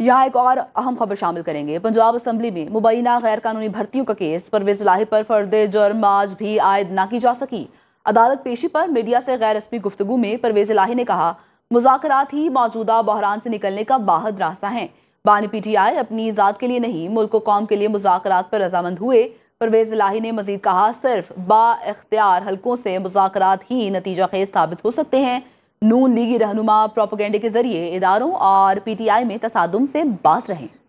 यहाँ एक और अहम खबर शामिल करेंगे पंजाब असम्बली में मुबैना गैर कानूनी भर्तियों का केस परवेज लाही पर फर्द जुर्म आज भी आयद ना की जा सकी अदालत पेशी पर मीडिया से गैर रस्मी गुफ्तु में परवेज लाही ने कहा मुजाकरात ही मौजूदा बहरान से निकलने का बाहद रास्ता है बानी पीटीआई अपनी ज़ात के लिए नहीं मुल्क कौम के लिए मुजाकर पर रजामंद हुए परवेज लाही ने मजीद कहा सिर्फ बाख्तियार हल्कों से मुजाकर ही नतीजा खेज साबित हो सकते हैं नून लीगी रहनुमा प्रोपोगेंडे के जरिए इदारों और पीटीआई में तसादम से बास रहे